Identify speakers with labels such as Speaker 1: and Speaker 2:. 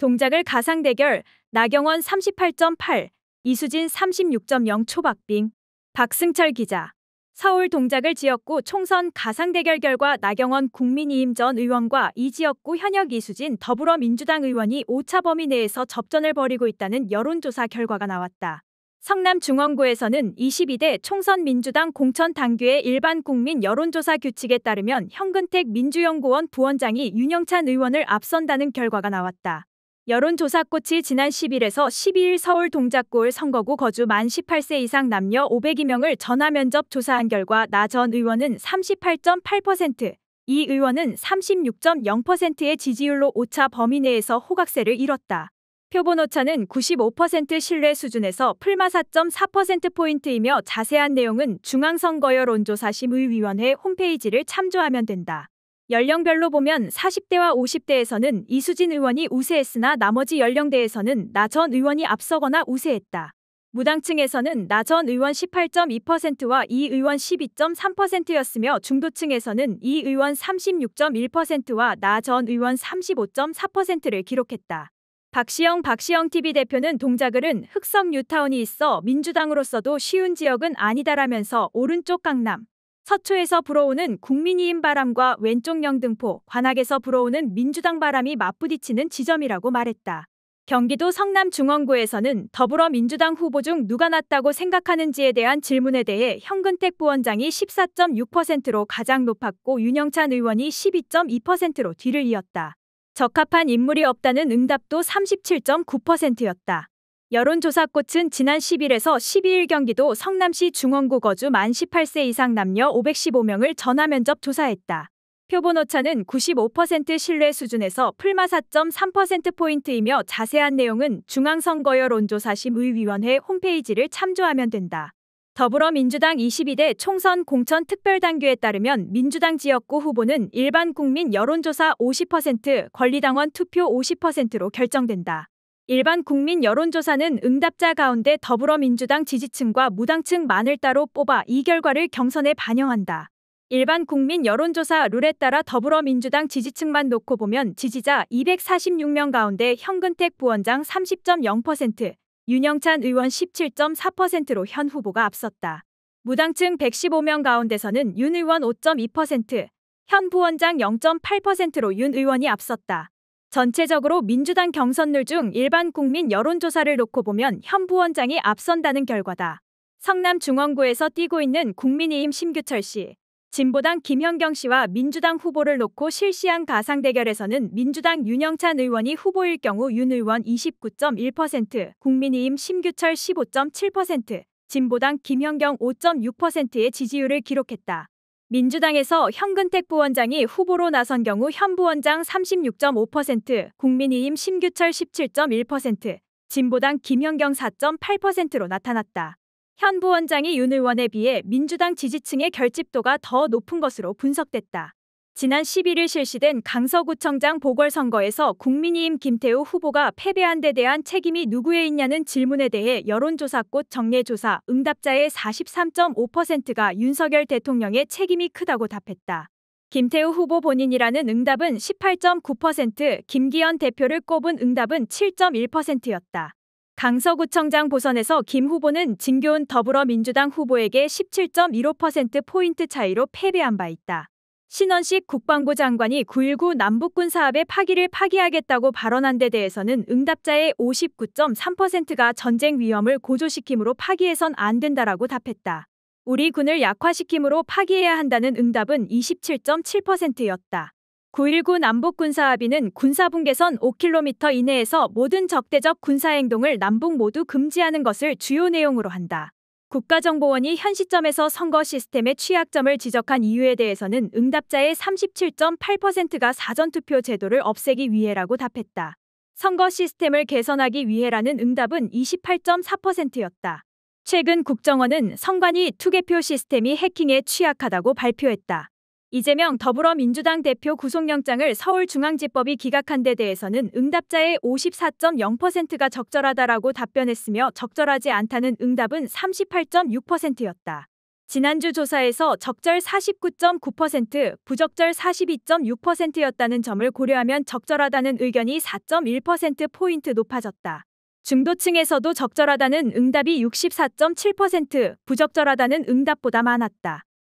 Speaker 1: 동작을 가상 대결 나경원 38.8, 이수진 36.0 초박빙, 박승철 기자. 서울 동작을 지역구 총선 가상 대결 결과 나경원 국민이임 전 의원과 이 지역구 현역 이수진 더불어민주당 의원이 오차 범위 내에서 접전을 벌이고 있다는 여론조사 결과가 나왔다. 성남 중원구에서는 22대 총선 민주당 공천 당규의 일반 국민 여론조사 규칙에 따르면 현근택 민주연구원 부원장이 윤영찬 의원을 앞선다는 결과가 나왔다. 여론조사꽃이 지난 10일에서 12일 서울 동작골 선거구 거주 만 18세 이상 남녀 500여 명을 전화면접 조사한 결과 나 전 의원은 38.8%, 이 의원은 36.0%의 지지율로 오차 범위 내에서 호각세를 잃었다. 표본 오차는 95% 신뢰 수준에서 풀마 4.4%포인트이며 자세한 내용은 중앙선거여론조사심의위원회 홈페이지를 참조하면 된다. 연령별로 보면 40대와 50대에서는 이수진 의원이 우세했으나 나머지 연령대에서는 나전 의원이 앞서거나 우세했다. 무당층에서는 나전 의원 18.2%와 이 의원 12.3%였으며 중도층에서는 이 의원 36.1%와 나전 의원 35.4%를 기록했다. 박시영 박시영 TV 대표는 동작을은 흑석 뉴타운이 있어 민주당으로서도 쉬운 지역은 아니다라면서 오른쪽 강남, 서초에서 불어오는 국민이인 바람과 왼쪽 영등포, 관악에서 불어오는 민주당 바람이 맞부딪히는 지점이라고 말했다. 경기도 성남 중원구에서는 더불어민주당 후보 중 누가 낫다고 생각하는지에 대한 질문에 대해 현근택 부원장이 14.6%로 가장 높았고 윤영찬 의원이 12.2%로 뒤를 이었다. 적합한 인물이 없다는 응답도 37.9%였다. 여론조사 꽃은 지난 10일에서 12일 경기도 성남시 중원구 거주 만 18세 이상 남녀 515명을 전화 면접 조사했다. 표본 오차는 95% 신뢰 수준에서 풀마 4.3%포인트이며 자세한 내용은 중앙선거여론조사심의위원회 홈페이지를 참조하면 된다. 더불어민주당 22대 총선 공천 특별단규에 따르면 민주당 지역구 후보는 일반 국민 여론조사 50%, 권리당원 투표 50%로 결정된다. 일반 국민 여론조사는 응답자 가운데 더불어민주당 지지층과 무당층만을 따로 뽑아 이 결과를 경선에 반영한다. 일반 국민 여론조사 룰에 따라 더불어민주당 지지층만 놓고 보면 지지자 246명 가운데 현근택 부원장 30.0%, 윤영찬 의원 17.4%로 현 후보가 앞섰다. 무당층 115명 가운데서는 윤 의원 5.2%, 현 부원장 0.8%로 윤 의원이 앞섰다. 전체적으로 민주당 경선률 중 일반 국민 여론조사를 놓고 보면 현 부원장이 앞선다는 결과다. 성남 중원구에서 뛰고 있는 국민의힘 심규철 씨, 진보당 김현경 씨와 민주당 후보를 놓고 실시한 가상 대결에서는 민주당 윤영찬 의원이 후보일 경우 윤 의원 29.1%, 국민의힘 심규철 15.7%, 진보당 김현경 5.6%의 지지율을 기록했다. 민주당에서 현근택 부원장이 후보로 나선 경우 현 부원장 36.5%, 국민의힘 심규철 17.1%, 진보당 김현경 4.8%로 나타났다. 현 부원장이 윤 의원에 비해 민주당 지지층의 결집도가 더 높은 것으로 분석됐다. 지난 11일 실시된 강서구청장 보궐선거에서 국민의힘 김태우 후보가 패배한 데 대한 책임이 누구에 있냐는 질문에 대해 여론조사 꽃 정례조사 응답자의 43.5%가 윤석열 대통령의 책임이 크다고 답했다. 김태우 후보 본인이라는 응답은 18.9%, 김기현 대표를 꼽은 응답은 7.1%였다. 강서구청장 보선에서 김 후보는 진교훈 더불어민주당 후보에게 17.15%포인트 차이로 패배한 바 있다. 신원식 국방부 장관이 9.19 남북군 사업의 파기를 파기하겠다고 발언한 데 대해서는 응답자의 59.3%가 전쟁 위험을 고조시킴으로 파기해선 안 된다라고 답했다. 우리 군을 약화시킴으로 파기해야 한다는 응답은 27.7%였다. 9.19 남북군사 합의는 군사분계선 5km 이내에서 모든 적대적 군사행동을 남북 모두 금지하는 것을 주요 내용으로 한다. 국가정보원이 현 시점에서 선거 시스템의 취약점을 지적한 이유에 대해서는 응답자의 37.8%가 사전투표 제도를 없애기 위해라고 답했다. 선거 시스템을 개선하기 위해라는 응답은 28.4%였다. 최근 국정원은 선관위 투개표 시스템이 해킹에 취약하다고 발표했다. 이재명 더불어민주당 대표 구속영장을 서울중앙지법이 기각한 데 대해서는 응답자의 54.0%가 적절하다라고 답변했으며 적절하지 않다는 응답은 38.6%였다. 지난주 조사에서 적절 49.9%, 부적절 42.6%였다는 점을 고려하면 적절하다는 의견이 4.1%포인트 높아졌다. 중도층에서도 적절하다는 응답이 64.7%, 부적절하다는 응답보다 많았다.